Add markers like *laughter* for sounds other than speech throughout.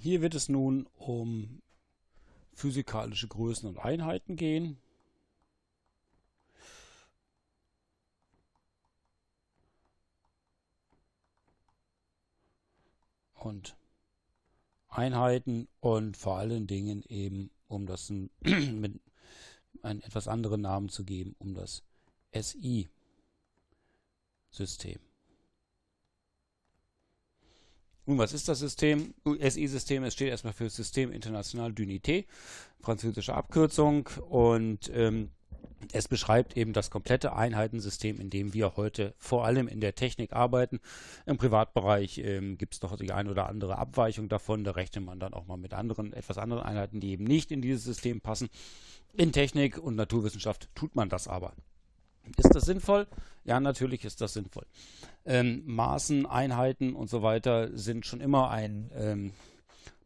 hier wird es nun um physikalische Größen und Einheiten gehen. Und Einheiten und vor allen Dingen eben, um das *clears throat* mit einen etwas anderen Namen zu geben, um das SI-System. Nun, was ist das System? SI-System, es steht erstmal für System International d'Unité, französische Abkürzung. Und ähm, es beschreibt eben das komplette Einheitensystem, in dem wir heute vor allem in der Technik arbeiten. Im Privatbereich ähm, gibt es doch die ein oder andere Abweichung davon. Da rechnet man dann auch mal mit anderen, etwas anderen Einheiten, die eben nicht in dieses System passen. In Technik und Naturwissenschaft tut man das aber. Ist das sinnvoll? Ja, natürlich ist das sinnvoll. Ähm, Maßen, Einheiten und so weiter sind schon immer ein ähm,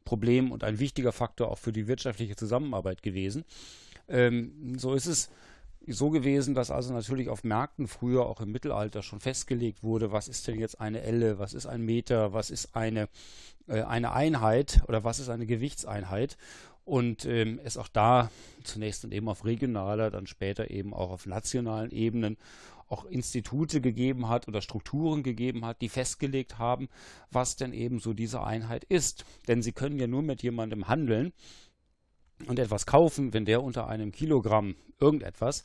Problem und ein wichtiger Faktor auch für die wirtschaftliche Zusammenarbeit gewesen. Ähm, so ist es so gewesen, dass also natürlich auf Märkten früher auch im Mittelalter schon festgelegt wurde, was ist denn jetzt eine Elle, was ist ein Meter, was ist eine, äh, eine Einheit oder was ist eine Gewichtseinheit und ähm, es auch da zunächst und eben auf regionaler, dann später eben auch auf nationalen Ebenen auch Institute gegeben hat oder Strukturen gegeben hat, die festgelegt haben, was denn eben so diese Einheit ist. Denn sie können ja nur mit jemandem handeln und etwas kaufen, wenn der unter einem Kilogramm irgendetwas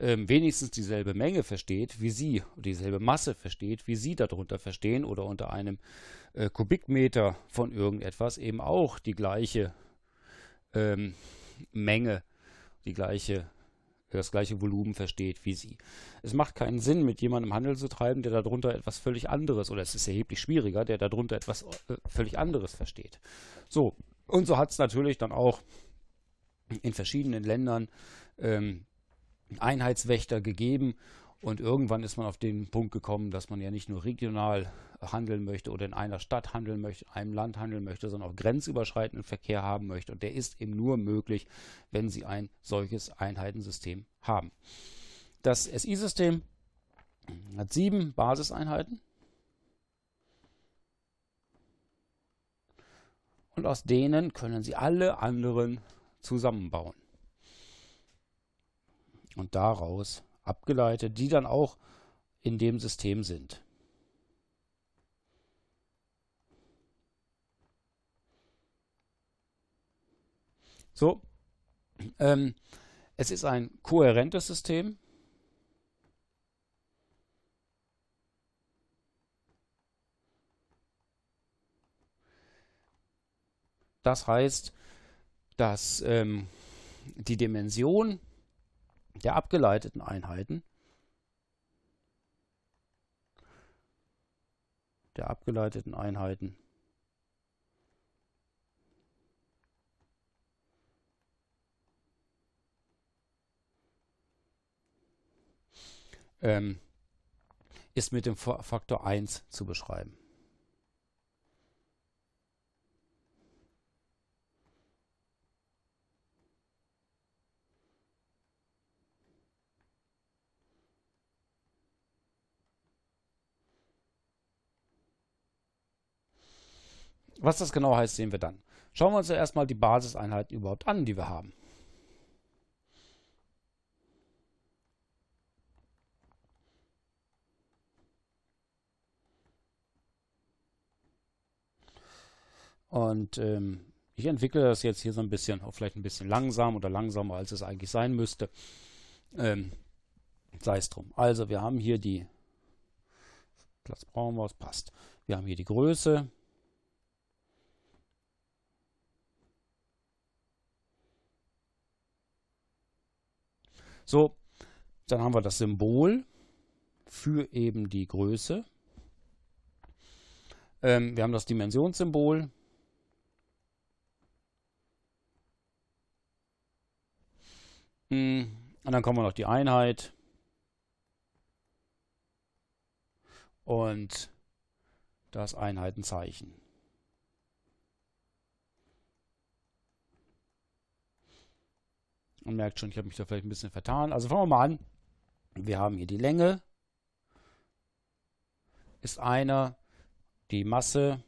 ähm, wenigstens dieselbe Menge versteht wie Sie, dieselbe Masse versteht, wie Sie darunter verstehen oder unter einem äh, Kubikmeter von irgendetwas eben auch die gleiche ähm, Menge, die gleiche für das gleiche Volumen versteht wie sie. Es macht keinen Sinn, mit jemandem Handel zu treiben, der darunter etwas völlig anderes, oder es ist erheblich schwieriger, der darunter etwas äh, völlig anderes versteht. So, und so hat es natürlich dann auch in verschiedenen Ländern ähm, Einheitswächter gegeben und irgendwann ist man auf den Punkt gekommen, dass man ja nicht nur regional handeln möchte oder in einer Stadt handeln möchte, in einem Land handeln möchte, sondern auch grenzüberschreitenden Verkehr haben möchte. Und der ist eben nur möglich, wenn Sie ein solches Einheitensystem haben. Das SI-System hat sieben Basiseinheiten. Und aus denen können Sie alle anderen zusammenbauen. Und daraus abgeleitet, die dann auch in dem System sind. So, ähm, es ist ein kohärentes System. Das heißt, dass ähm, die Dimension der abgeleiteten Einheiten der abgeleiteten Einheiten ähm, ist mit dem Faktor 1 zu beschreiben. Was das genau heißt, sehen wir dann. Schauen wir uns ja erstmal die Basiseinheiten überhaupt an, die wir haben. Und ähm, ich entwickle das jetzt hier so ein bisschen, auch vielleicht ein bisschen langsam oder langsamer, als es eigentlich sein müsste. Ähm, Sei es drum. Also wir haben hier die, Platz brauchen wir, es passt. Wir haben hier die Größe, So, dann haben wir das Symbol für eben die Größe. Ähm, wir haben das Dimensionssymbol. Hm, und dann kommen wir noch die Einheit. Und das Einheitenzeichen. Man merkt schon, ich habe mich da vielleicht ein bisschen vertan. Also fangen wir mal an. Wir haben hier die Länge. Ist einer. Die Masse.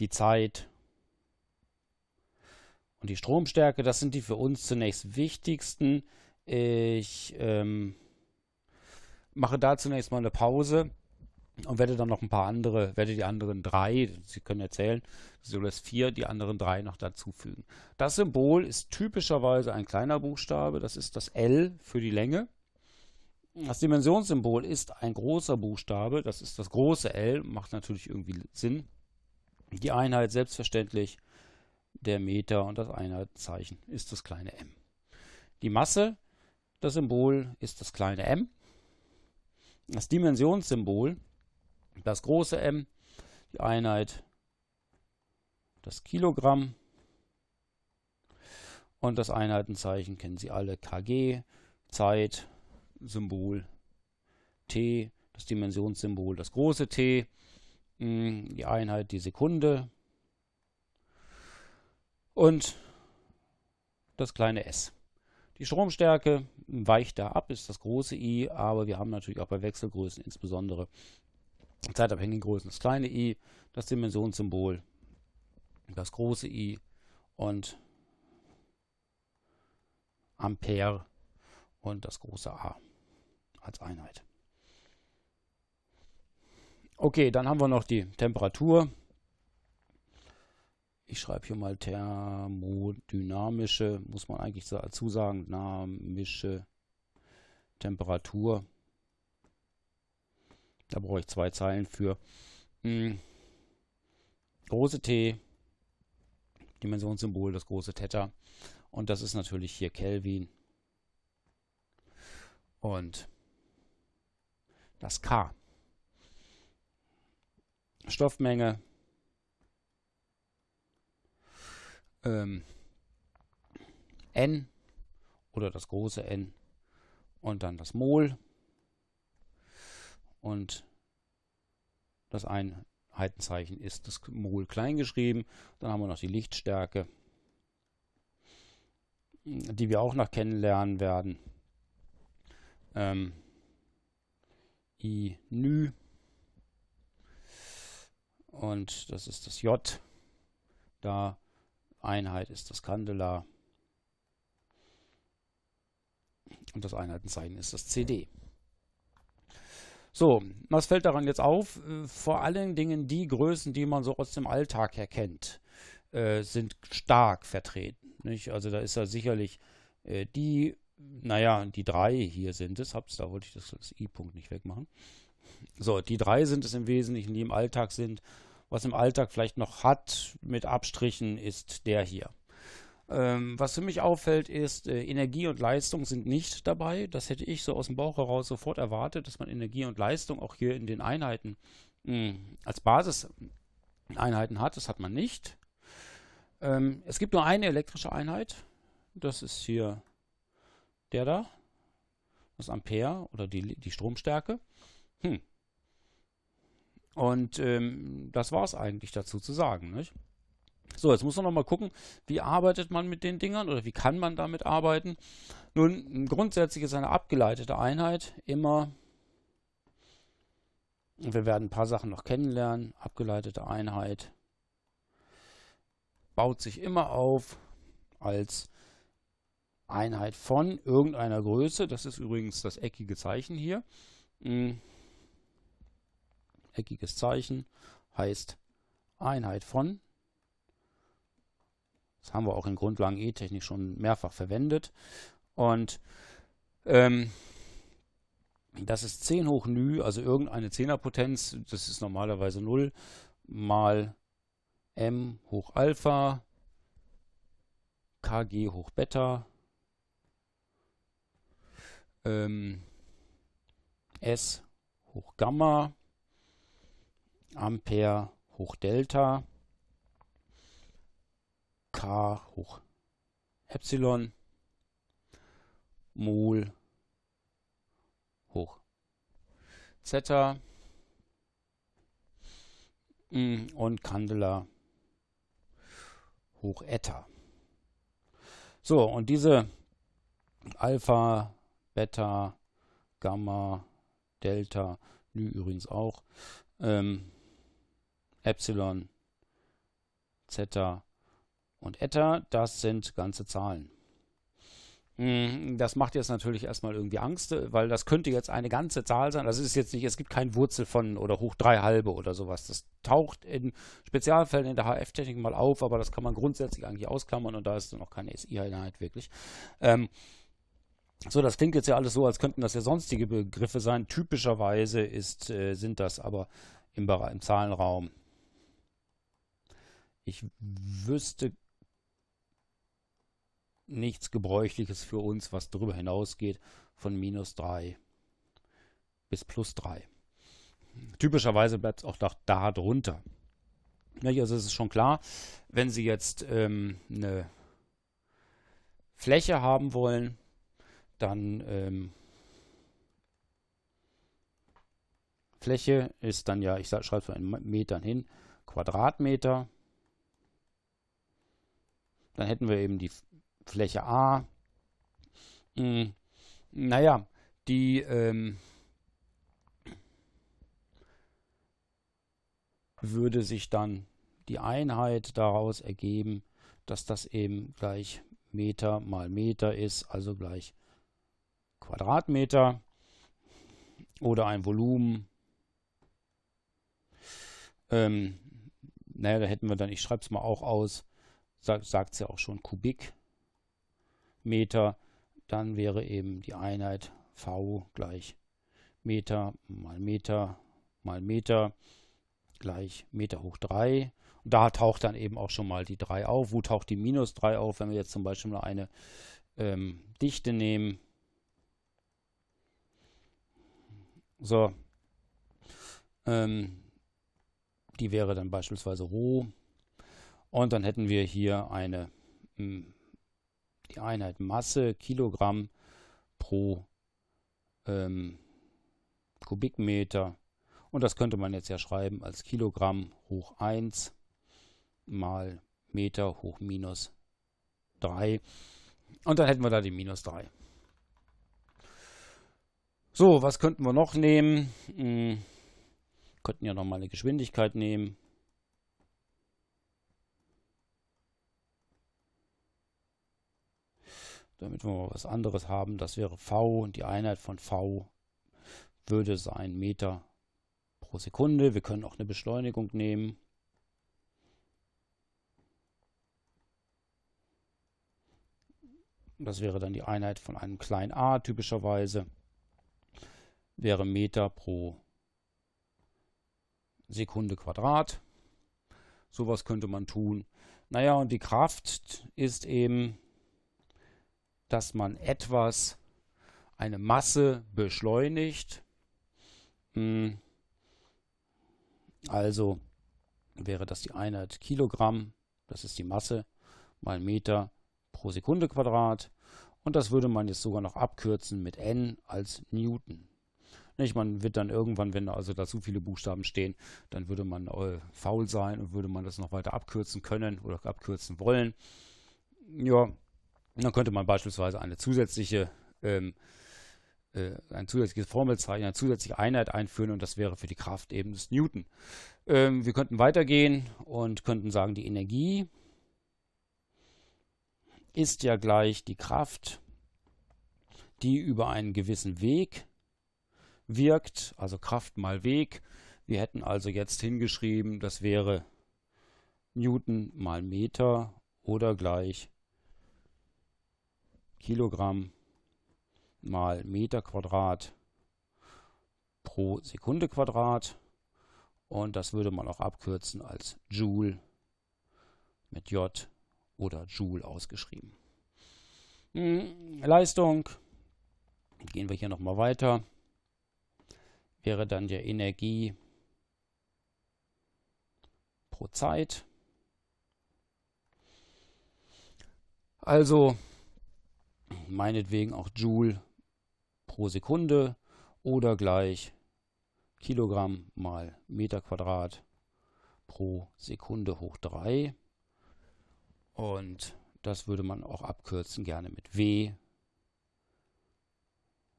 Die Zeit. Und die Stromstärke, das sind die für uns zunächst wichtigsten. Ich ähm, mache da zunächst mal eine Pause und werde dann noch ein paar andere, werde die anderen drei, Sie können erzählen, so das vier, die anderen drei noch dazufügen. Das Symbol ist typischerweise ein kleiner Buchstabe, das ist das L für die Länge. Das Dimensionssymbol ist ein großer Buchstabe, das ist das große L, macht natürlich irgendwie Sinn. Die Einheit selbstverständlich der Meter und das Einheitszeichen ist das kleine m. Die Masse, das Symbol ist das kleine m. Das Dimensionssymbol das große M, die Einheit das Kilogramm und das Einheitenzeichen kennen Sie alle, KG, Zeit, Symbol T, das Dimensionssymbol, das große T, hm, die Einheit die Sekunde und das kleine s. Die Stromstärke weicht da ab, ist das große I, aber wir haben natürlich auch bei Wechselgrößen insbesondere zeitabhängigen Größen. Das kleine i, das Dimensionssymbol, das große i und Ampere und das große A als Einheit. Okay, dann haben wir noch die Temperatur. Ich schreibe hier mal thermodynamische, muss man eigentlich dazu sagen, dynamische Temperatur. Da brauche ich zwei Zeilen für. Hm. Große T, Dimensionssymbol, das große Theta. Und das ist natürlich hier Kelvin. Und das K. Stoffmenge. Ähm, N oder das große N und dann das Mol und das Einheitenzeichen ist das Mol klein geschrieben. Dann haben wir noch die Lichtstärke, die wir auch noch kennenlernen werden. Ähm, I nü und das ist das J. Da Einheit ist das Candela und das Einheitenzeichen ist das CD. So, was fällt daran jetzt auf? Äh, vor allen Dingen die Größen, die man so aus dem Alltag her kennt, äh, sind stark vertreten. Nicht? Also da ist ja sicherlich äh, die, naja, die drei hier sind es. Hab's, da wollte ich das, das i-Punkt nicht wegmachen. So, die drei sind es im Wesentlichen, die im Alltag sind. Was im Alltag vielleicht noch hat mit Abstrichen, ist der hier. Ähm, was für mich auffällt, ist, äh, Energie und Leistung sind nicht dabei. Das hätte ich so aus dem Bauch heraus sofort erwartet, dass man Energie und Leistung auch hier in den Einheiten mh, hm, als Basiseinheiten hat. Das hat man nicht. Ähm, es gibt nur eine elektrische Einheit. Das ist hier der da. Das Ampere oder die, die Stromstärke. Hm. Und ähm, das war es eigentlich dazu zu sagen. Nicht? So, jetzt muss man nochmal gucken, wie arbeitet man mit den Dingern oder wie kann man damit arbeiten. Nun, grundsätzlich ist eine abgeleitete Einheit immer, wir werden ein paar Sachen noch kennenlernen, abgeleitete Einheit baut sich immer auf als Einheit von irgendeiner Größe. Das ist übrigens das eckige Zeichen hier. Hm. Eckiges Zeichen heißt Einheit von das haben wir auch in Grundlagen E-Technik schon mehrfach verwendet. Und ähm, das ist 10 hoch nü, also irgendeine Zehnerpotenz, das ist normalerweise 0, mal m hoch Alpha, kg hoch Beta, ähm, s hoch Gamma, Ampere hoch Delta k hoch Epsilon Mol hoch Zeta mm, und Candela hoch Eta. So, und diese Alpha, Beta, Gamma, Delta, Nu übrigens auch, ähm, Epsilon, Zeta, und Etta, das sind ganze Zahlen. Hm, das macht jetzt natürlich erstmal irgendwie Angst, weil das könnte jetzt eine ganze Zahl sein. Das ist jetzt nicht, es gibt keine Wurzel von oder hoch drei halbe oder sowas. Das taucht in Spezialfällen in der HF-Technik mal auf, aber das kann man grundsätzlich eigentlich ausklammern und da ist dann auch keine SI-Einheit wirklich. Ähm, so, das klingt jetzt ja alles so, als könnten das ja sonstige Begriffe sein. Typischerweise ist, äh, sind das aber im, im Zahlenraum. Ich wüsste nichts Gebräuchliches für uns, was darüber hinausgeht, von minus 3 bis plus 3. Typischerweise bleibt es auch da, da drunter. Ja, also es ist schon klar, wenn Sie jetzt ähm, eine Fläche haben wollen, dann ähm, Fläche ist dann ja, ich schreibe es mal in Metern hin, Quadratmeter. Dann hätten wir eben die Fläche A. Mh, hm, naja, die ähm, würde sich dann die Einheit daraus ergeben, dass das eben gleich Meter mal Meter ist, also gleich Quadratmeter oder ein Volumen. Ähm, naja, da hätten wir dann, ich schreibe es mal auch aus, sagt es ja auch schon Kubik. Meter, dann wäre eben die Einheit V gleich Meter mal Meter mal Meter gleich Meter hoch 3. Und da taucht dann eben auch schon mal die 3 auf. Wo taucht die minus 3 auf, wenn wir jetzt zum Beispiel mal eine ähm, Dichte nehmen? So, ähm, die wäre dann beispielsweise Rho. Und dann hätten wir hier eine mh, hm, die Einheit Masse Kilogramm pro ähm, Kubikmeter. Und das könnte man jetzt ja schreiben als Kilogramm hoch 1 mal Meter hoch minus 3. Und dann hätten wir da die minus 3. So, was könnten wir noch nehmen? Hm, könnten ja nochmal eine Geschwindigkeit nehmen. damit wir mal was anderes haben. Das wäre V und die Einheit von V würde sein Meter pro Sekunde. Wir können auch eine Beschleunigung nehmen. Das wäre dann die Einheit von einem kleinen a typischerweise. Wäre Meter pro Sekunde Quadrat. Sowas könnte man tun. Naja, und die Kraft ist eben dass man etwas, eine Masse beschleunigt. Hm. Also wäre das die Einheit Kilogramm, das ist die Masse, mal Meter pro Sekunde Quadrat. Und das würde man jetzt sogar noch abkürzen mit n als Newton. Nicht? Man wird dann irgendwann, wenn also da zu viele Buchstaben stehen, dann würde man äh, faul sein und würde man das noch weiter abkürzen können oder abkürzen wollen. Ja, und dann könnte man beispielsweise eine zusätzliche, ähm, äh, ein zusätzliches Formelzeichen, eine zusätzliche Einheit einführen und das wäre für die Kraft eben das Newton. Ähm, wir könnten weitergehen und könnten sagen, die Energie ist ja gleich die Kraft, die über einen gewissen Weg wirkt, also Kraft mal Weg. Wir hätten also jetzt hingeschrieben, das wäre Newton mal Meter oder gleich Kilogramm mal Meter Quadrat pro Sekunde Quadrat. Und das würde man auch abkürzen als Joule mit J oder Joule ausgeschrieben. Hm, Leistung, gehen wir hier nochmal weiter, wäre dann der Energie pro Zeit. Also meinetwegen auch Joule pro Sekunde oder gleich Kilogramm mal Meter Quadrat pro Sekunde hoch 3. Und das würde man auch abkürzen gerne mit W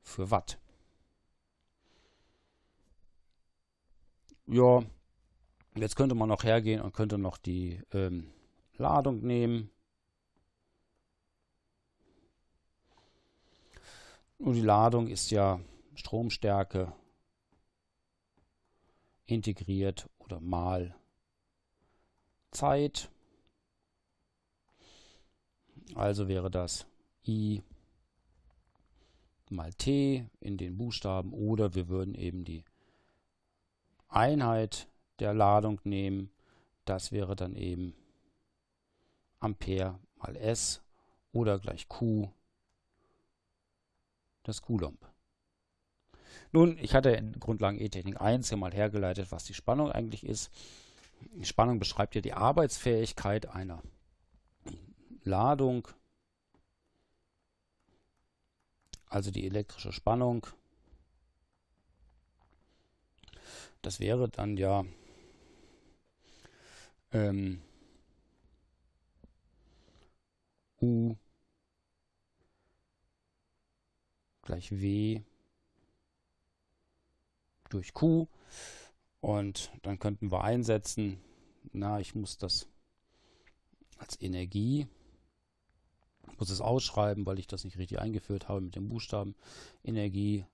für Watt. Ja, jetzt könnte man noch hergehen und könnte noch die ähm, Ladung nehmen Nur die Ladung ist ja Stromstärke integriert oder mal Zeit. Also wäre das I mal T in den Buchstaben oder wir würden eben die Einheit der Ladung nehmen. Das wäre dann eben Ampere mal S oder gleich Q das Coulomb. Nun, ich hatte in Grundlagen E-Technik 1 hier mal hergeleitet, was die Spannung eigentlich ist. Die Spannung beschreibt ja die Arbeitsfähigkeit einer Ladung, also die elektrische Spannung. Das wäre dann ja ähm, U gleich W durch Q. Und dann könnten wir einsetzen, na, ich muss das als Energie, muss es ausschreiben, weil ich das nicht richtig eingeführt habe mit dem Buchstaben, Energie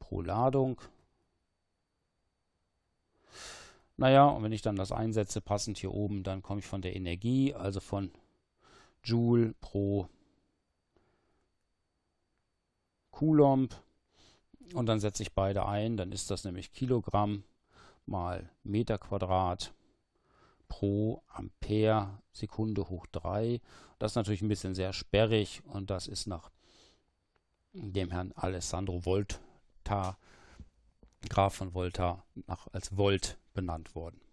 pro Ladung. Naja, und wenn ich dann das einsetze, passend hier oben, dann komme ich von der Energie, also von Joule pro Coulomb und dann setze ich beide ein, dann ist das nämlich Kilogramm mal Meter Quadrat pro Ampere Sekunde hoch 3. Das ist natürlich ein bisschen sehr sperrig und das ist nach dem Herrn Alessandro Volta, Graf von Volta, nach, als Volt benannt worden.